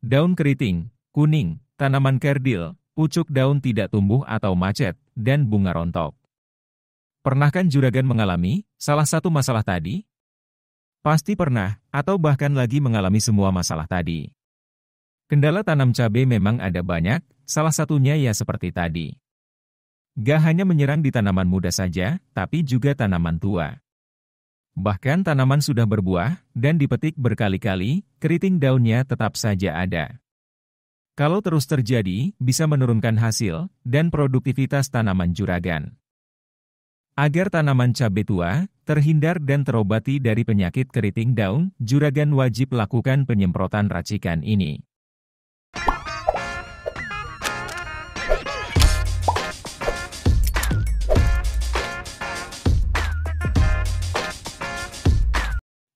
daun keriting, kuning, tanaman kerdil, pucuk daun tidak tumbuh atau macet, dan bunga rontok. Pernahkan juragan mengalami salah satu masalah tadi? Pasti pernah, atau bahkan lagi mengalami semua masalah tadi. Kendala tanam cabai memang ada banyak, salah satunya ya seperti tadi. Gak hanya menyerang di tanaman muda saja, tapi juga tanaman tua. Bahkan tanaman sudah berbuah dan dipetik berkali-kali, keriting daunnya tetap saja ada. Kalau terus terjadi, bisa menurunkan hasil dan produktivitas tanaman juragan. Agar tanaman cabai tua terhindar dan terobati dari penyakit keriting daun, juragan wajib lakukan penyemprotan racikan ini.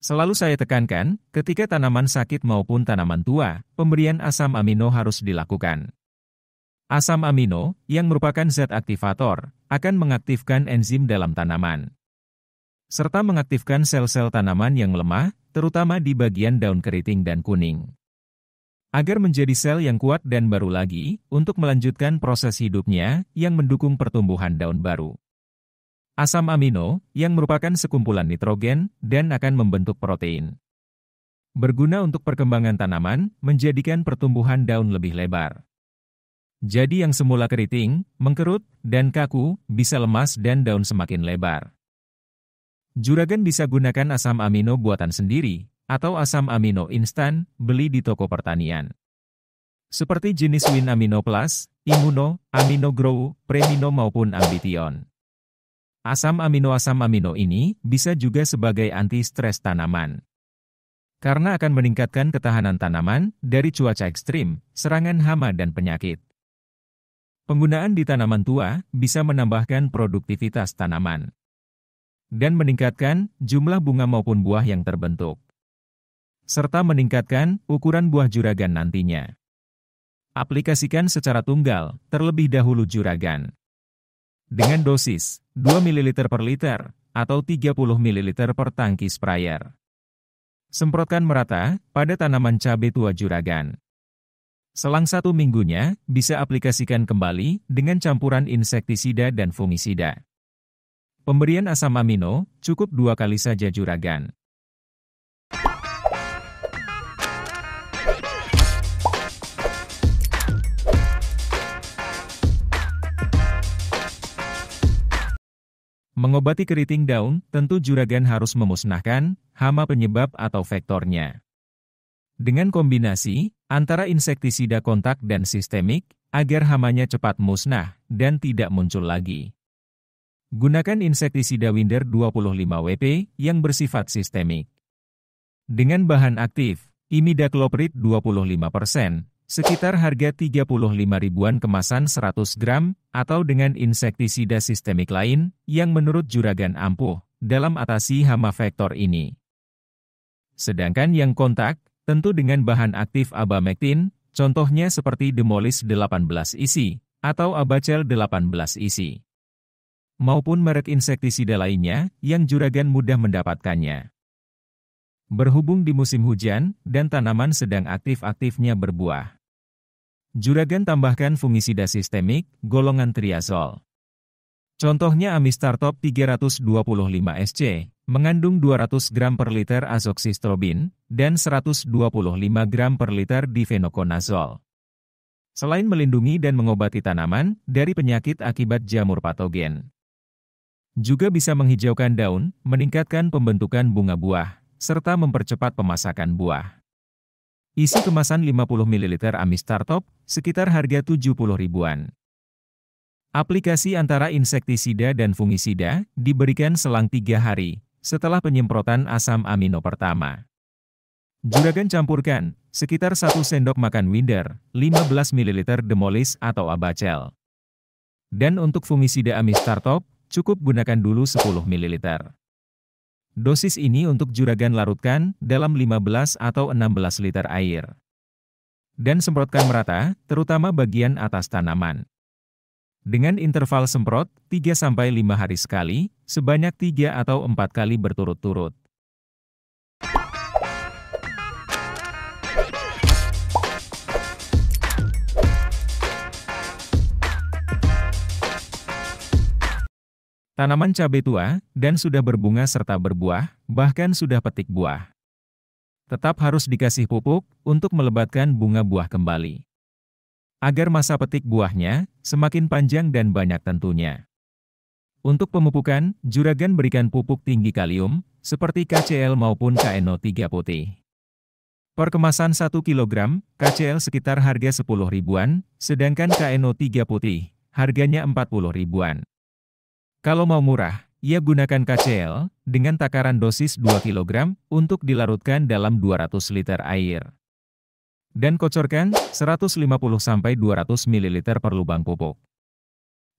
Selalu saya tekankan, ketika tanaman sakit maupun tanaman tua, pemberian asam amino harus dilakukan. Asam amino, yang merupakan zat aktivator, akan mengaktifkan enzim dalam tanaman, serta mengaktifkan sel-sel tanaman yang lemah, terutama di bagian daun keriting dan kuning, agar menjadi sel yang kuat dan baru lagi untuk melanjutkan proses hidupnya yang mendukung pertumbuhan daun baru asam amino, yang merupakan sekumpulan nitrogen, dan akan membentuk protein. Berguna untuk perkembangan tanaman, menjadikan pertumbuhan daun lebih lebar. Jadi yang semula keriting, mengkerut, dan kaku, bisa lemas dan daun semakin lebar. Juragan bisa gunakan asam amino buatan sendiri, atau asam amino instan, beli di toko pertanian. Seperti jenis Win Amino Plus, Imuno, Amino Grow, Premino maupun Ambition. Asam amino asam amino ini bisa juga sebagai anti-stres tanaman. Karena akan meningkatkan ketahanan tanaman dari cuaca ekstrim, serangan hama dan penyakit. Penggunaan di tanaman tua bisa menambahkan produktivitas tanaman dan meningkatkan jumlah bunga maupun buah yang terbentuk, serta meningkatkan ukuran buah juragan nantinya. Aplikasikan secara tunggal, terlebih dahulu juragan dengan dosis 2 ml per liter atau 30 ml per tangki sprayer. Semprotkan merata pada tanaman cabai tua juragan. Selang satu minggunya, bisa aplikasikan kembali dengan campuran insektisida dan fungisida. Pemberian asam amino cukup dua kali saja juragan. Mengobati keriting daun, tentu juragan harus memusnahkan hama penyebab atau vektornya. Dengan kombinasi antara insektisida kontak dan sistemik, agar hamanya cepat musnah dan tidak muncul lagi. Gunakan insektisida Winder 25 WP yang bersifat sistemik. Dengan bahan aktif, imidacloprid 25%, sekitar harga 35 ribuan kemasan 100 gram, atau dengan insektisida sistemik lain, yang menurut Juragan ampuh, dalam atasi hama vektor ini. Sedangkan yang kontak, tentu dengan bahan aktif abamektin, contohnya seperti demolis 18 isi, atau abacel 18 isi. Maupun merek insektisida lainnya, yang juragan mudah mendapatkannya. Berhubung di musim hujan, dan tanaman sedang aktif-aktifnya berbuah. Juragan tambahkan fungisida sistemik, golongan triazol. Contohnya Amistartop 325 SC, mengandung 200 gram per liter azoxistrobin, dan 125 gram per liter divenokonazol. Selain melindungi dan mengobati tanaman dari penyakit akibat jamur patogen, juga bisa menghijaukan daun, meningkatkan pembentukan bunga buah, serta mempercepat pemasakan buah. Isi kemasan 50 ml Amis Startup, sekitar harga 70 ribuan. Aplikasi antara insektisida dan fungisida diberikan selang tiga hari setelah penyemprotan asam amino pertama. Juragan campurkan sekitar 1 sendok makan winder, 15 ml demolis atau abacel. Dan untuk fungisida amis startup, cukup gunakan dulu 10 ml. Dosis ini untuk juragan larutkan dalam 15 atau 16 liter air. Dan semprotkan merata, terutama bagian atas tanaman. Dengan interval semprot 3-5 hari sekali, sebanyak 3 atau 4 kali berturut-turut. Tanaman cabai tua, dan sudah berbunga serta berbuah, bahkan sudah petik buah. Tetap harus dikasih pupuk, untuk melebatkan bunga buah kembali. Agar masa petik buahnya, semakin panjang dan banyak tentunya. Untuk pemupukan, juragan berikan pupuk tinggi kalium, seperti KCL maupun KNO3 putih. Per kemasan 1 kg, KCL sekitar harga 10 ribuan, sedangkan KNO3 putih, harganya 40 ribuan. Kalau mau murah, ia gunakan KCL dengan takaran dosis 2 kg untuk dilarutkan dalam 200 liter air. Dan kocorkan 150-200 ml per lubang pupuk.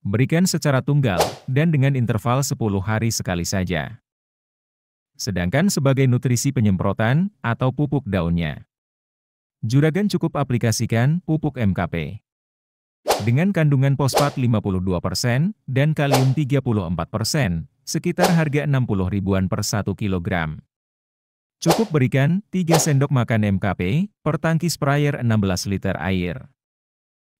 Berikan secara tunggal dan dengan interval 10 hari sekali saja. Sedangkan sebagai nutrisi penyemprotan atau pupuk daunnya. Juragan cukup aplikasikan pupuk MKP. Dengan kandungan fosfat 52% dan kalium 34%, sekitar harga 60 ribuan per 1 kilogram. Cukup berikan 3 sendok makan MKP per tangki sprayer 16 liter air.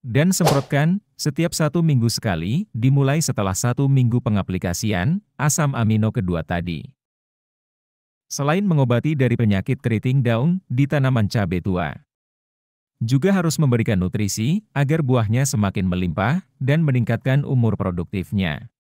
Dan semprotkan setiap satu minggu sekali, dimulai setelah satu minggu pengaplikasian asam amino kedua tadi. Selain mengobati dari penyakit keriting daun di tanaman cabai tua, juga harus memberikan nutrisi agar buahnya semakin melimpah dan meningkatkan umur produktifnya.